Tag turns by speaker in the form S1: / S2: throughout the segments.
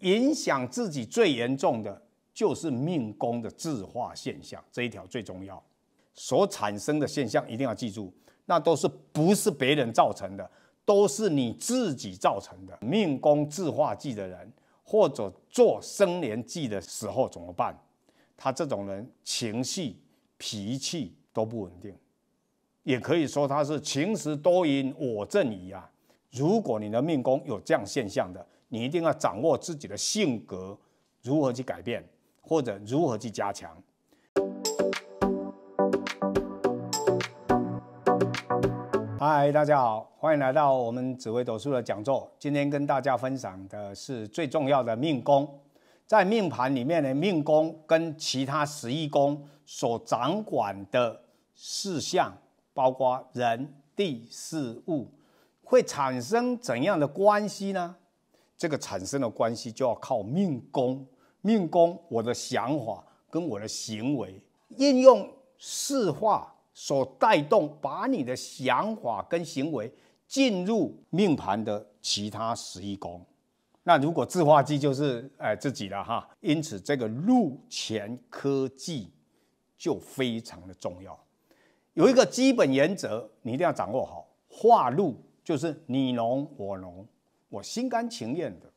S1: 影响自己最严重的就是命宫的自化现象，这一条最重要。所产生的现象一定要记住，那都是不是别人造成的，都是你自己造成的。命宫自化忌的人，或者做生年忌的时候怎么办？他这种人情绪。脾气都不稳定，也可以说他是情实多因我正宜啊。如果你的命宫有这样现象的，你一定要掌握自己的性格，如何去改变，或者如何去加强。嗨，大家好，欢迎来到我们紫微斗数的讲座。今天跟大家分享的是最重要的命宫。在命盘里面的命宫跟其他十一宫所掌管的事项，包括人、地、事物，会产生怎样的关系呢？这个产生的关系就要靠命宫，命宫我的想法跟我的行为应用事化所带动，把你的想法跟行为进入命盘的其他十一宫。那如果自化剂就是哎自己的哈，因此这个入钱科技就非常的重要。有一个基本原则，你一定要掌握好。化入就是你侬我侬，我心甘情愿的。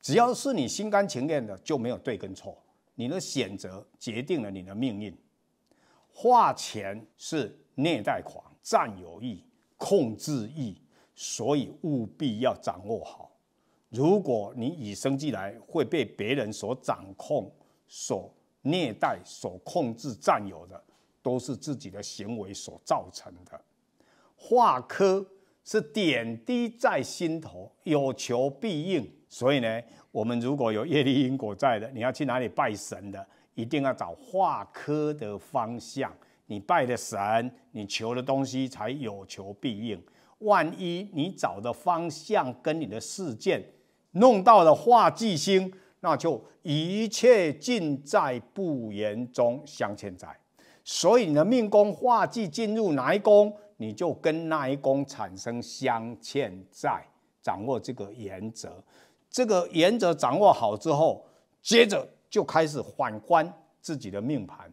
S1: 只要是你心甘情愿的，就没有对跟错。你的选择决定了你的命运。化钱是虐待狂、占有欲、控制欲，所以务必要掌握好。如果你与生俱来会被别人所掌控、所虐待、所控制、占有的，都是自己的行为所造成的。化科是点滴在心头，有求必应。所以呢，我们如果有业力因果在的，你要去哪里拜神的，一定要找化科的方向。你拜的神，你求的东西才有求必应。万一你找的方向跟你的事件，弄到了化忌星，那就一切尽在不言中相欠债。所以你的命宫化忌进入哪一宫，你就跟那一宫产生相欠债。掌握这个原则，这个原则掌握好之后，接着就开始反观自己的命盘，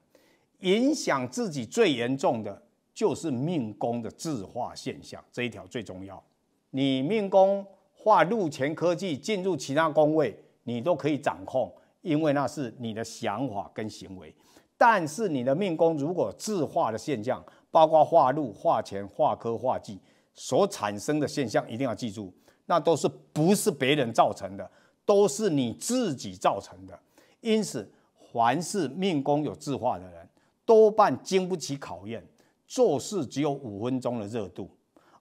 S1: 影响自己最严重的就是命宫的自化现象，这一条最重要。你命宫。化入前科技进入其他工位，你都可以掌控，因为那是你的想法跟行为。但是你的命宫如果自化的现象，包括化入、化前、化科、化忌所产生的现象，一定要记住，那都是不是别人造成的，都是你自己造成的。因此，凡是命宫有自化的人，多半经不起考验，做事只有五分钟的热度。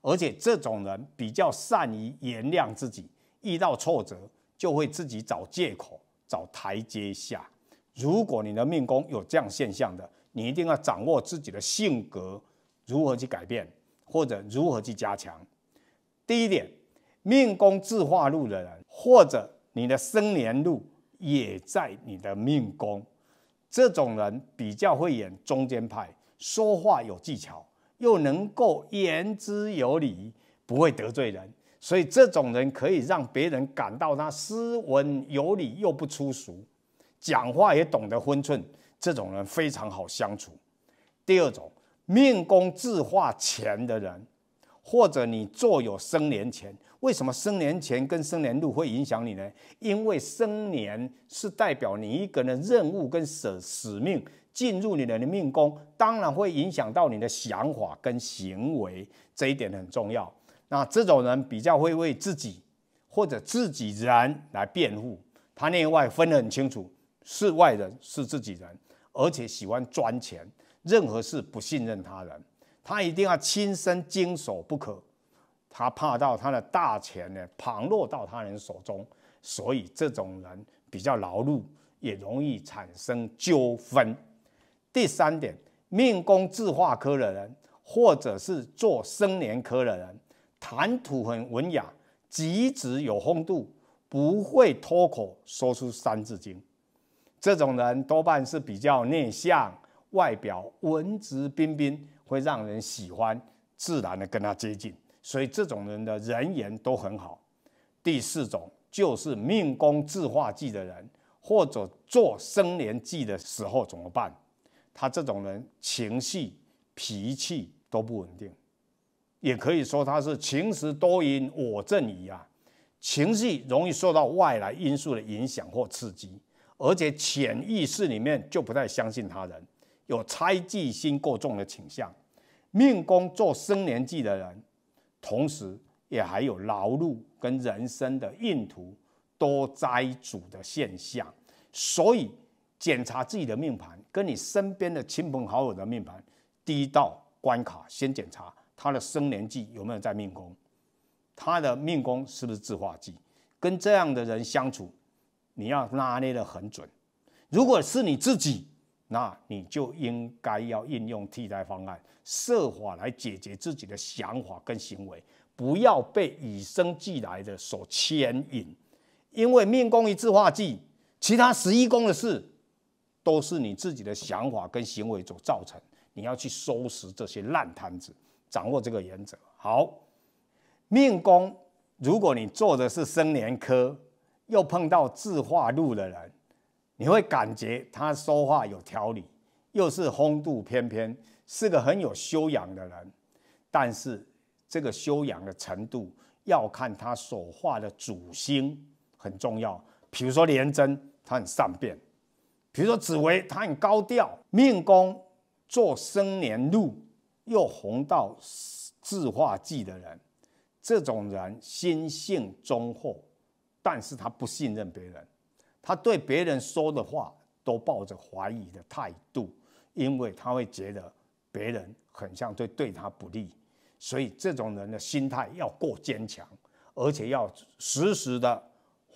S1: 而且这种人比较善于原谅自己，遇到挫折就会自己找借口、找台阶下。如果你的命宫有这样现象的，你一定要掌握自己的性格，如何去改变，或者如何去加强。第一点，命宫自化禄的人，或者你的生年禄也在你的命宫，这种人比较会演中间派，说话有技巧。又能够言之有理，不会得罪人，所以这种人可以让别人感到他斯文有礼又不粗俗，讲话也懂得分寸。这种人非常好相处。第二种，命宫字化钱的人，或者你坐有生年钱，为什么生年钱跟生年禄会影响你呢？因为生年是代表你一个人任务跟舍使命。进入你的的命宫，当然会影响到你的想法跟行为，这一点很重要。那这种人比较会为自己或者自己人来辩护，他内外分得很清楚，是外人是自己人，而且喜欢赚钱，任何事不信任他人，他一定要亲身经手不可，他怕到他的大钱呢旁落到他人手中，所以这种人比较劳碌，也容易产生纠纷。第三点，命宫字画科的人，或者是做生年科的人，谈吐很文雅，举止有风度，不会脱口说出三字经。这种人多半是比较内向，外表文质彬彬，会让人喜欢，自然的跟他接近，所以这种人的人缘都很好。第四种就是命宫字画忌的人，或者做生年忌的时候怎么办？他这种人情绪、脾气都不稳定，也可以说他是情时多因我正移啊。情绪容易受到外来因素的影响或刺激，而且潜意识里面就不太相信他人，有猜忌心过重的倾向。命宫做生年忌的人，同时也还有劳碌跟人生的运途多灾主的现象，所以。检查自己的命盘，跟你身边的亲朋好友的命盘，第一道关卡先检查他的生年忌有没有在命宫，他的命宫是不是自化忌？跟这样的人相处，你要拿捏的很准。如果是你自己，那你就应该要应用替代方案，设法来解决自己的想法跟行为，不要被与生俱来的所牵引。因为命宫一自化忌，其他十一宫的事。都是你自己的想法跟行为所造成，你要去收拾这些烂摊子，掌握这个原则。好，命宫，如果你做的是生年科，又碰到字化禄的人，你会感觉他说话有条理，又是风度翩翩，是个很有修养的人。但是这个修养的程度要看他所画的主星很重要。比如说廉贞，他很善变。比如说紫薇，他很高调，命宫做生年禄，又红到字化忌的人，这种人心性忠厚，但是他不信任别人，他对别人说的话都抱着怀疑的态度，因为他会觉得别人很像对对他不利，所以这种人的心态要过坚强，而且要时时的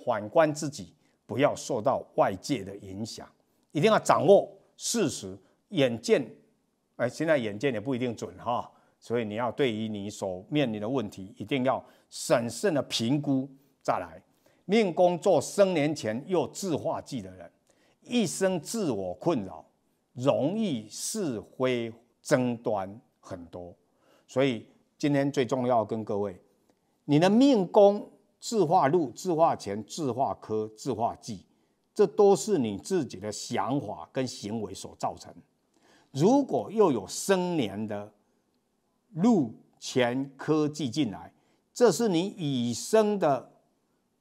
S1: 反观自己，不要受到外界的影响。一定要掌握事实，眼见，哎，现在眼见也不一定准哈，所以你要对于你所面临的问题，一定要审慎的评估。再来，命宫做生年前又自化忌的人，一生自我困扰，容易是非争端很多。所以今天最重要跟各位，你的命宫自化禄、自化钱、自化科、自化忌。这都是你自己的想法跟行为所造成。如果又有生年的路前科技进来，这是你以生的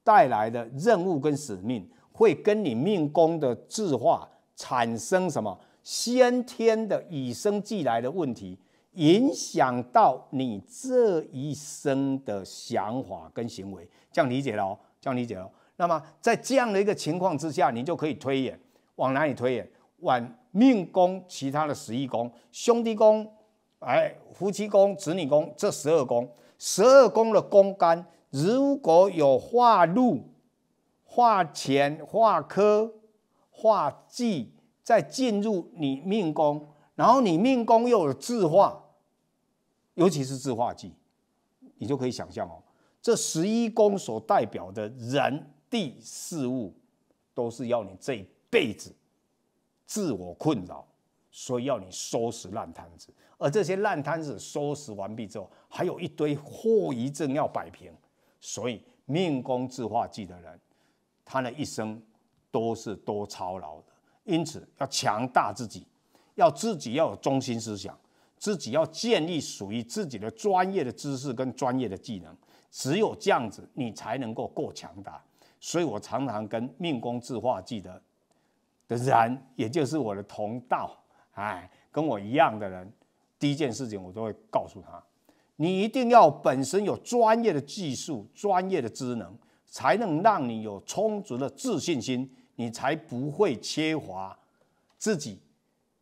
S1: 带来的任务跟使命，会跟你命宫的字化产生什么先天的与生俱来的问题，影响到你这一生的想法跟行为。这样理解了哦，这样理解了。那么，在这样的一个情况之下，你就可以推演往哪里推演？往命宫、其他的十一宫、兄弟宫、哎、夫妻宫、子女宫这十二宫，十二宫的宫干如果有化禄、化钱、化科、化忌，再进入你命宫，然后你命宫又有字化，尤其是字化忌，你就可以想象哦，这十一宫所代表的人。第四物都是要你这一辈子自我困扰，所以要你收拾烂摊子，而这些烂摊子收拾完毕之后，还有一堆后遗症要摆平。所以命宫自化技的人，他的一生都是多操劳的。因此要强大自己，要自己要有中心思想，自己要建立属于自己的专业的知识跟专业的技能。只有这样子，你才能够够强大。所以我常常跟命宫字化记的的人，也就是我的同道，哎，跟我一样的人，第一件事情我都会告诉他：，你一定要本身有专业的技术、专业的职能，才能让你有充足的自信心，你才不会缺乏自己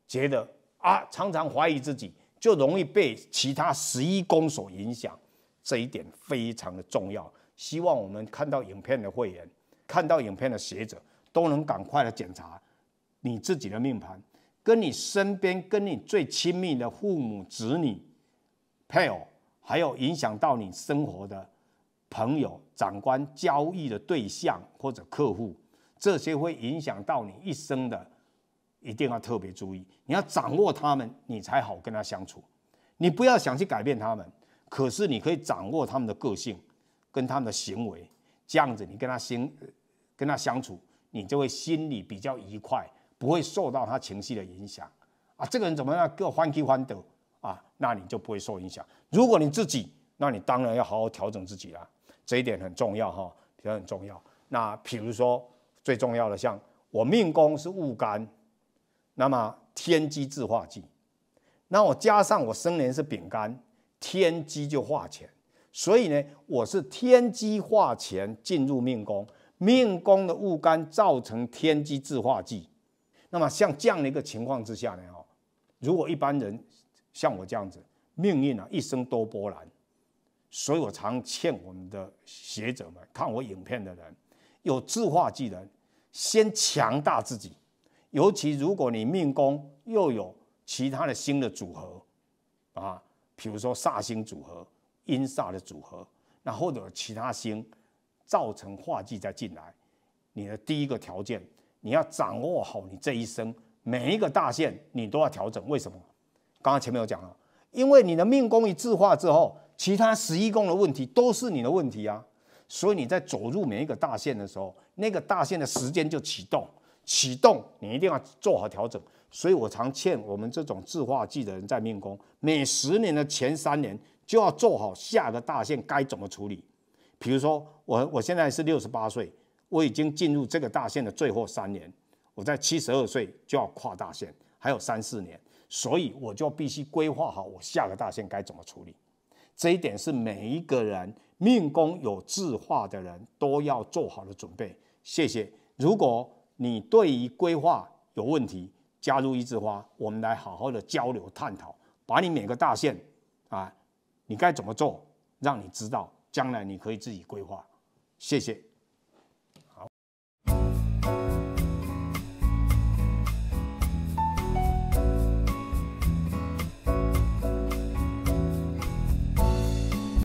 S1: 觉得啊，常常怀疑自己，就容易被其他十一宫所影响。这一点非常的重要。希望我们看到影片的会员，看到影片的学者，都能赶快的检查你自己的命盘，跟你身边、跟你最亲密的父母、子女、配偶，还有影响到你生活的朋友、长官、交易的对象或者客户，这些会影响到你一生的，一定要特别注意。你要掌握他们，你才好跟他相处。你不要想去改变他们，可是你可以掌握他们的个性。跟他们的行为这样子，你跟他心跟他相处，你就会心里比较愉快，不会受到他情绪的影响。啊，这个人怎么样，各欢喜欢得啊，那你就不会受影响。如果你自己，那你当然要好好调整自己了，这一点很重要哈，也很重要。那比如说最重要的，像我命宫是戊干，那么天机制化忌，那我加上我生年是丙干，天机就化钱，所以呢，我是天机化前进入命宫，命宫的戊干造成天机自化忌。那么像这样的一个情况之下呢，哦，如果一般人像我这样子，命运啊一生多波澜。所以我常劝我们的学者们，看我影片的人，有自化忌人，先强大自己。尤其如果你命宫又有其他的新的组合，啊，比如说煞星组合。音煞的组合，那或者其他星造成化忌再进来，你的第一个条件，你要掌握好你这一生每一个大限，你都要调整。为什么？刚刚前面有讲了，因为你的命宫一制化之后，其他十一宫的问题都是你的问题啊。所以你在走入每一个大限的时候，那个大限的时间就启动，启动你一定要做好调整。所以我常劝我们这种制化忌的人在命宫，每十年的前三年。就要做好下个大限该怎么处理，比如说我我现在是六十八岁，我已经进入这个大限的最后三年，我在七十二岁就要跨大限，还有三四年，所以我就必须规划好我下个大限该怎么处理。这一点是每一个人命宫有字画的人都要做好的准备。谢谢。如果你对于规划有问题，加入一枝花，我们来好好的交流探讨，把你每个大限啊。你该怎么做，让你知道将来你可以自己规划？谢谢。